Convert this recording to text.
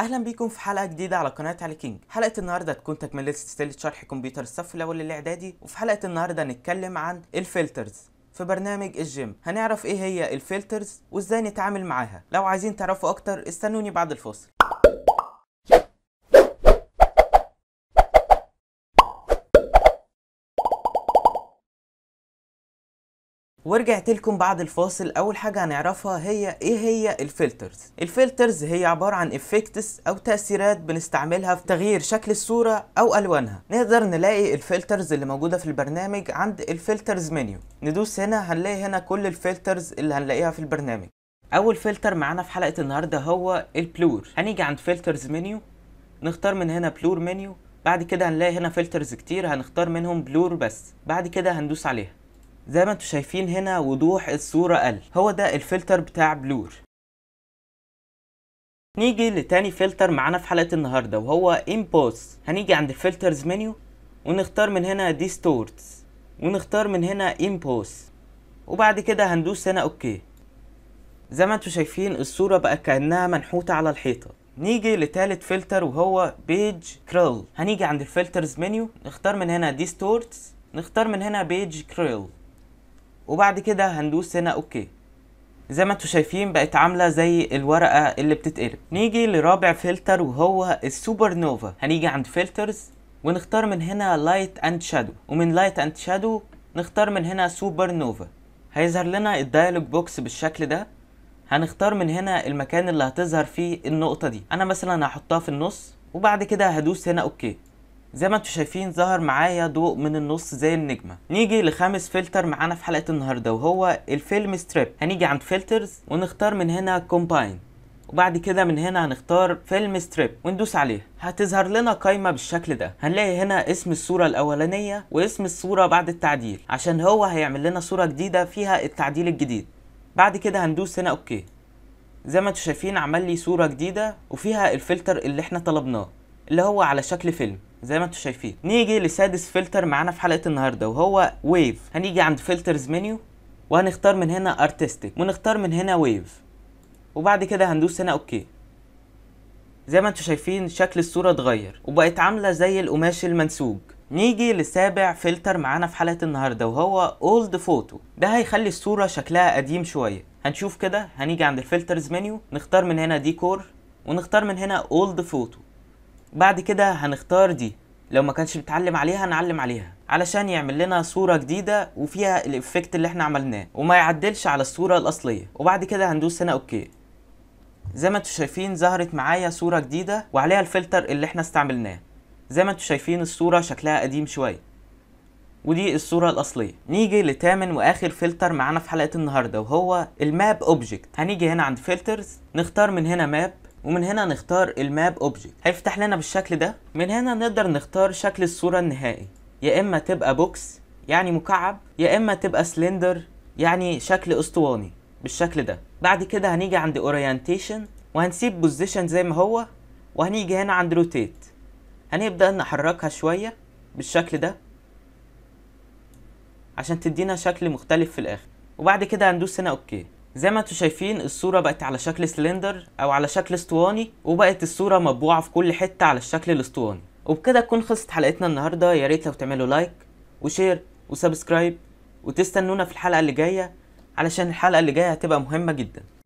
اهلا بيكم في حلقه جديده على قناه علي كينج حلقه النهارده تكون تكمله سلسله شرح كمبيوتر الصف الاول الاعدادي وفي حلقه النهارده هنتكلم عن الفلترز في برنامج الجيم هنعرف ايه هي الفلترز وازاي نتعامل معاها لو عايزين تعرفوا اكتر استنوني بعد الفصل ورجعت لكم بعد الفاصل اول حاجه هنعرفها هي ايه هي الفلترز الفلترز هي عباره عن افكتس او تاثيرات بنستعملها في تغيير شكل الصوره او الوانها نقدر نلاقي الفلترز اللي موجوده في البرنامج عند الفلترز منيو ندوس هنا هنلاقي هنا كل الفلترز اللي هنلاقيها في البرنامج اول فلتر معانا في حلقه النهارده هو البلور هنيجي عند فلترز منيو نختار من هنا بلور منيو بعد كده هنلاقي هنا فلترز كتير هنختار منهم بلور بس بعد كده هندوس عليها زي ما انتم شايفين هنا وضوح الصورة قل هو ده الفلتر بتاع بلور نيجي لتاني فلتر معانا في حلقة النهاردة وهو امبوس هنيجي عند الفلترز منيو ونختار من هنا ديستورتس ونختار من هنا امبوس وبعد كده هندوس هنا اوكي زي ما انتم شايفين الصورة بقى كأنها منحوتة على الحيطة نيجي لتالت فلتر وهو بيج كريل هنيجي عند الفلترز منيو نختار من هنا ديستورتس نختار من هنا بيج كريل وبعد كده هندوس هنا اوكي زي ما انتم شايفين بقت عامله زي الورقه اللي بتتقلب نيجي لرابع فلتر وهو السوبر نوفا هنيجي عند فلترز ونختار من هنا لايت اند شادو ومن لايت اند شادو نختار من هنا سوبر نوفا هيظهر لنا الدايلوج بوكس بالشكل ده هنختار من هنا المكان اللي هتظهر فيه النقطه دي انا مثلا هحطها في النص وبعد كده هدوس هنا اوكي زي ما انتوا شايفين ظهر معايا ضوء من النص زي النجمه نيجي لخامس فلتر معانا في حلقه النهارده وهو الفيلم ستريب هنيجي عند فلترز ونختار من هنا كومباين وبعد كده من هنا هنختار فيلم ستريب وندوس عليه هتظهر لنا قايمة بالشكل ده هنلاقي هنا اسم الصورة الأولانية واسم الصورة بعد التعديل عشان هو هيعمل لنا صورة جديدة فيها التعديل الجديد بعد كده هندوس هنا اوكي زي ما انتوا شايفين عمل لي صورة جديدة وفيها الفلتر اللي احنا طلبناه اللي هو على شكل فيلم زي ما انتم شايفين نيجي لسادس فلتر معانا في حلقه النهارده وهو ويف هنيجي عند فلترز منيو وهنختار من هنا ارتستيك ونختار من هنا ويف وبعد كده هندوس هنا اوكي زي ما انتم شايفين شكل الصوره اتغير وبقت عامله زي القماش المنسوج نيجي لسابع فلتر معانا في حلقه النهارده وهو اولد فوتو ده هيخلي الصوره شكلها قديم شويه هنشوف كده هنيجي عند الفلترز منيو نختار من هنا ديكور ونختار من هنا اولد فوتو بعد كده هنختار دي لو ما كانش بيتعلم عليها نعلم عليها علشان يعمل لنا صوره جديده وفيها الايفكت اللي احنا عملناه وما يعدلش على الصوره الاصليه وبعد كده هندوس هنا اوكي زي ما انتم شايفين ظهرت معايا صوره جديده وعليها الفلتر اللي احنا استعملناه زي ما انتم شايفين الصوره شكلها قديم شويه ودي الصورة الأصلية نيجي لتامن وآخر فلتر معانا في حلقة النهاردة وهو الماب أوبجكت هنيجي هنا عند فلترز نختار من هنا ماب ومن هنا نختار الماب اوبجكت هيفتح لنا بالشكل ده من هنا نقدر نختار شكل الصورة النهائي يا اما تبقى بوكس يعني مكعب يا اما تبقى سلندر يعني شكل اسطواني بالشكل ده بعد كده هنيجي عند اورينتيشن وهنسيب بوزيشن زي ما هو وهنيجي هنا عند روتيت هنبدأ نحركها شوية بالشكل ده عشان تدينا شكل مختلف في الاخر وبعد كده هندوس هنا اوكي زي ما انتم شايفين الصورة بقت على شكل سلندر او على شكل اسطواني وبقت الصورة مطبوعة في كل حتة على الشكل الاسطواني وبكده تكون خلصت حلقتنا النهاردة ياريت لو تعملوا لايك وشير وسبسكرايب وتستنونا في الحلقة اللي جاية علشان الحلقة اللي جاية هتبقى مهمة جدا